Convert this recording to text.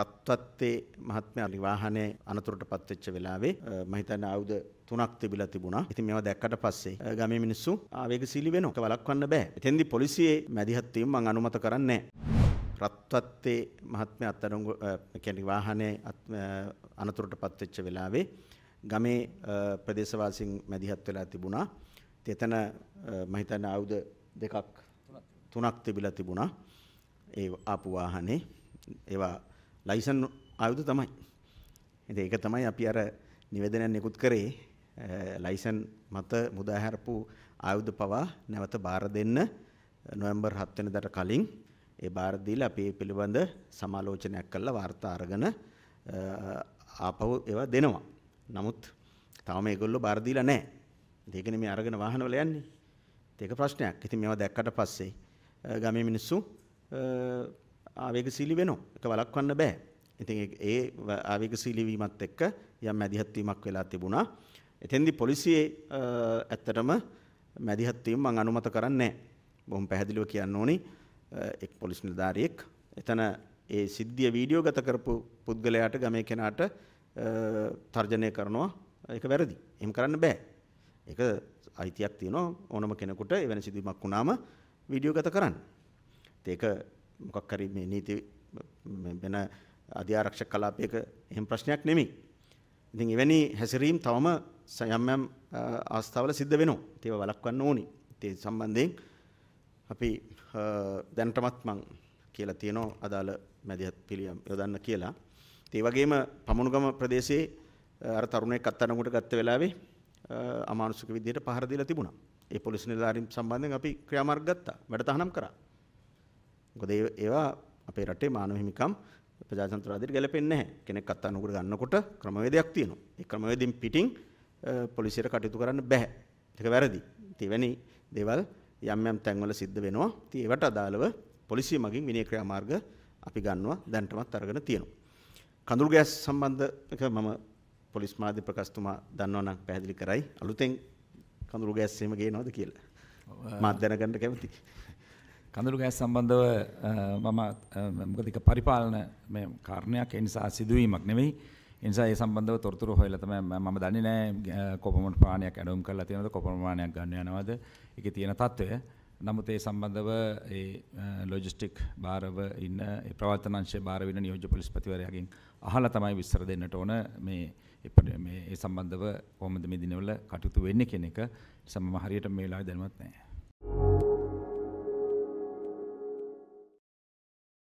රත්වත්තේ මහත්මයා නිවාහනේ අනතුරට පත්වෙච්ච වෙලාවේ මම හිතන්නේ ආයුධ තුනක් තිබිලා තිබුණා. ඉතින් මේවා දැක්කට පස්සේ ගමේ මිනිස්සු ආවේගශීලී වෙනවා. ඒක වළක්වන්න බෑ. එතෙන්දී පොලිසියේ මැදිහත් වීම මම අනුමත කරන්නේ නැහැ. රත්වත්තේ මහත්මයා අත්අඩංගු කියන්නේ වාහනේ අනතුරට පත්වෙච්ච වෙලාවේ ගමේ ප්‍රදේශවාසීන් මැදිහත් වෙලා තිබුණා. එතන මම හිතන්නේ ආයුධ දෙකක් තුනක් තිබිලා තිබුණා. ඒ ආපු වාහනේ ඒවා ලයිසන් ආයුධ තමයි. ඉතින් ඒක තමයි අපි අර නිවේදනයක් නිකුත් කරේ ලයිසන් මත මුදාහැරපු ආයුධ පවා නැවත බාර දෙන්න නොවැම්බර් 7 වෙනිදාට කලින් ඒ බාර දීලා අපි ඒ පිළිබඳ සමාලෝචනයක් කරලා වාර්තා අරගෙන ආපහු ඒවා දෙනවා. නමුත් තාම මේගොල්ලෝ බාර දීලා නැහැ. ඒක නෙමෙයි අරගෙන වාහනවල යන්නේ. ඒක ප්‍රශ්නයක්. ඉතින් මේවා දැක්කට පස්සේ ගමේ මිනිස්සු ආවේගශීලී වෙනවා. ඒක වළක්වන්න බෑ. ඉතින් ඒ ආවේගශීලී වීමත් එක්ක යම් මැදිහත් වීමක් වෙලා තිබුණා. එතෙන්දී පොලිසියේ ඇත්තටම මැදිහත් වීම මම අනුමත කරන්නේ නැහැ. බොහොම පැහැදිලිව කියන්න ඕනි. එක් පොලිස් නිලධාරියෙක් එතන ඒ සිද්ධිය වීඩියෝ ගත කරපු පුද්ගලයාට ගමේ කෙනාට තර්ජනය කරනවා ඒක වැරදි. එහෙම කරන්න බෑ. ඒක අයිතියක් තියෙනවා ඕනම කෙනෙකුට එවැනි සිදුවීමක් වුණාම වීඩියෝ ගත කරන්න. ඒක මොකක් හරි මේ නීති වෙන අධ්‍යාරක්ෂක කලාපයක එහෙම ප්‍රශ්නයක් නෙමෙයි. ඉතින් එවැනි හැසිරීම් තවම යම් යම් අවස්ථාවල සිද්ධ වෙනවා. ඒව වළක්වන්න ඕනි. ඒ සම්බන්ධයෙන් අපි දැනටමත් මං කියලා තියෙනවා අදාළ මැදිහත් පිළියම් යොදන්න කියලා. ඒ වගේම පමුණුගම ප්‍රදේශයේ අර තරුණයෙක් අත්අඩංගුවට ගත්ත වෙලාවේ අමානුෂික විදිහට පහර දීලා තිබුණා. ඒ පොලිස් නිලධාරීන් සම්බන්ධයෙන් අපි ක්‍රියාමාර්ග ගත්තා. වැඩ තහනම් කරා. මොකද ඒවා අපේ රටේ මානව හිමිකම් ප්‍රජාතන්ත්‍රවාදයට ගැලපෙන්නේ නැහැ. කෙනෙක් අත්අනුගුර ගන්නකොට ක්‍රමවේදයක් තියෙනවා. ඒ ක්‍රමවේදයෙන් පිටින් පොලිසියට කටයුතු කරන්න බෑ. ඒක වැරදි. එවැනි දේවල් යම් යම් තැන්වල සිද්ධ වෙනවා. ඉතින් ඒවට අදාළව පොලිසිය මගින් විනය ක්‍රියාමාර්ග අපි ගන්නවා දැනටමත් අරගෙන තියෙනවා. කඳුළු ගෑස් සම්බන්ධ එක මම පොලිස් මාධ්‍ය ප්‍රකාශතුමා දන්නවා නම් පැහැදිලි කරයි. අලුතෙන් කඳුළු ගෑස් එහෙම ගේනවද කියලා. මාත් දැනගන්න කැමතියි. කඳළු ගෑස් සම්බන්ධව මම මොකද ඒක පරිපාලන මේ කාරණයක් ඒ නිසා සිදුවීමක් නෙවෙයි. ඒ නිසා ඒ සම්බන්ධව තොරතුරු හොයලා තමයි මම දන්නේ නැහැ කොපමණ ප්‍රමාණයක් ඇඩවුම් කරලා තියෙනවද කොපමණ ප්‍රමාණයක් ගන්න යනවද ඒකේ තියෙන తত্ত্বය. නමුත් ඒ සම්බන්ධව ඒ ලොජිස්ටික් භාරව ඉන්න ඒ ප්‍රවර්තන අංශයේ භාර වෙන නියෝජ්‍ය පොලිස්පතිවරයාගෙන් අහලා තමයි විස්තර දෙන්නට ඕන මේ මේ ඒ සම්බන්ධව කොහොමද මේ දිනවල කටයුතු වෙන්නේ කියන එක සමම හරියට මේ වෙලාවේ දැනුවත් නැහැ.